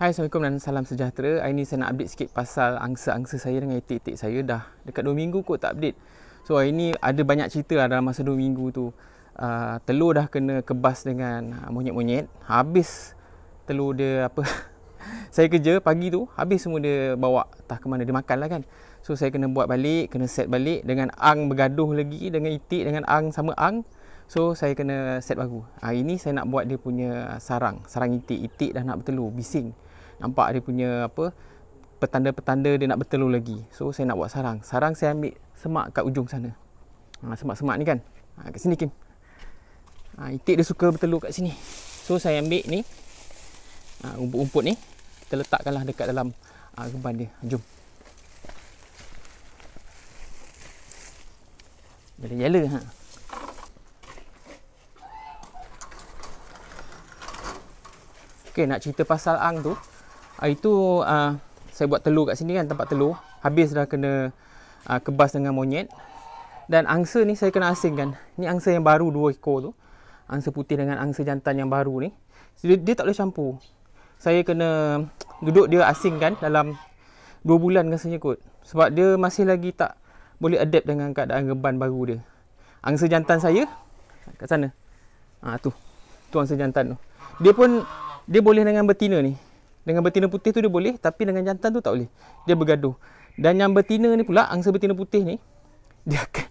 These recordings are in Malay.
Hai Assalamualaikum dan salam sejahtera Hari ni saya nak update sikit pasal angsa-angsa saya dengan etik-etik saya Dah dekat 2 minggu kot tak update So hari ni ada banyak cerita lah dalam masa 2 minggu tu uh, Telur dah kena kebas dengan ah, monyet-monyet Habis telur dia apa Saya kerja pagi tu habis semua dia bawa Tak ke mana dia makan lah kan So saya kena buat balik, kena set balik Dengan ang bergaduh lagi dengan itik dengan ang sama ang So saya kena set baru. Ha, ini saya nak buat dia punya sarang. Sarang itik. Itik dah nak bertelur. Bising nampak dia punya apa petanda-petanda dia nak bertelur lagi. So saya nak buat sarang. Sarang saya ambil semak kat ujung sana. Ha, semak-semak ni kan. Ha, kat sini Kim. Ha, itik dia suka bertelur kat sini. So saya ambil ni ha, rumput-rumput ni kita letakkanlah dekat dalam ha, geban dia. Jom. Jala-jala ha. Okay, nak cerita pasal ang tu Hari ah, tu uh, ah, saya buat telur kat sini kan tempat telur. Habis dah kena uh, kebas dengan monyet. Dan angsa ni saya kena asingkan. Ni angsa yang baru dua ekor tu. Angsa putih dengan angsa jantan yang baru ni. Dia, dia tak boleh campur. Saya kena duduk dia asingkan dalam dua bulan rasanya kot. Sebab dia masih lagi tak boleh adapt dengan keadaan geban baru dia. Angsa jantan saya kat sana. Ah ha, tu. Tu angsa jantan tu. Dia pun dia boleh dengan betina ni. Dengan betina putih tu dia boleh tapi dengan jantan tu tak boleh. Dia bergaduh. Dan yang betina ni pula, angsa betina putih ni dia akan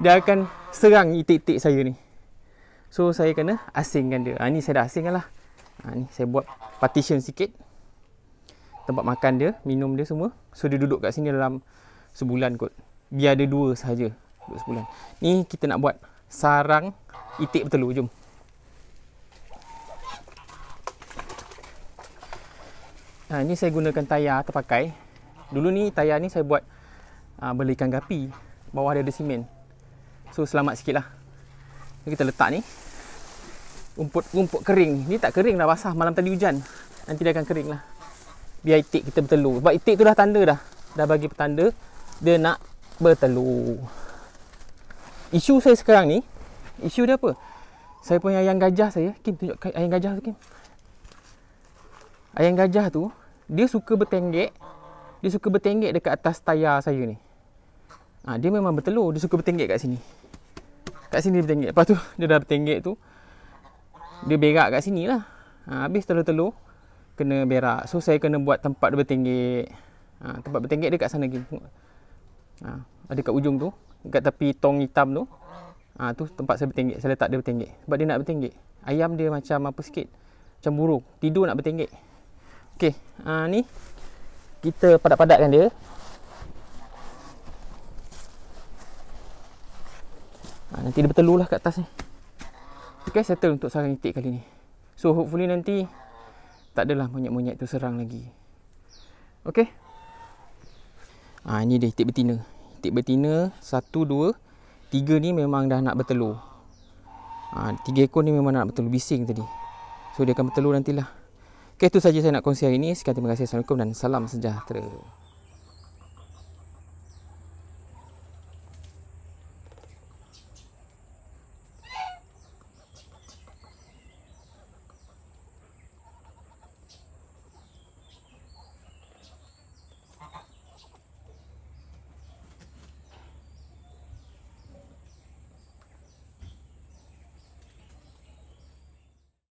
dia akan serang itik-itik saya ni. So saya kena asingkan dia. Ha ni saya dah asingkan lah. Ha ni saya buat partition sikit. Tempat makan dia, minum dia semua. So dia duduk kat sini dalam sebulan kot. Biar dia dua sahaja. Sebulan. Ni kita nak buat sarang itik bertelur. Jom. ha, ni saya gunakan tayar terpakai dulu ni tayar ni saya buat ha, beli ikan gapi bawah dia ada simen so selamat sikit lah so, kita letak ni rumput-rumput kering Ini tak kering dah basah malam tadi hujan nanti dia akan kering lah biar itik kita bertelur sebab itik tu dah tanda dah dah bagi petanda dia nak bertelur isu saya sekarang ni isu dia apa saya punya ayam gajah saya Kim tunjuk ayam gajah tu Kim ayam gajah tu dia suka bertenggek dia suka bertenggek dekat atas tayar saya ni ha, dia memang bertelur dia suka bertenggek kat sini kat sini dia bertenggek lepas tu dia dah bertenggek tu dia berak kat sini lah ha, habis telur-telur kena berak so saya kena buat tempat dia bertenggek ha, tempat bertenggek dekat sana gitu. ha, ada kat ujung tu dekat tepi tong hitam tu ha, tu tempat saya bertenggek saya letak dia bertenggek sebab dia nak bertenggek ayam dia macam apa sikit macam burung tidur nak bertenggek Okey, ha, ni kita padat-padatkan dia. Ha, nanti dia bertelur lah kat atas ni. Okay, settle untuk sarang itik kali ni. So, hopefully nanti tak adalah monyet-monyet tu serang lagi. Okey. Ha, ini dia itik betina. Itik betina, satu, dua, tiga ni memang dah nak bertelur. Ha, tiga ekor ni memang nak bertelur bising tadi. So, dia akan bertelur nantilah. Okay, itu saja saya nak kongsi hari ini. Sekian terima kasih. Assalamualaikum dan salam sejahtera.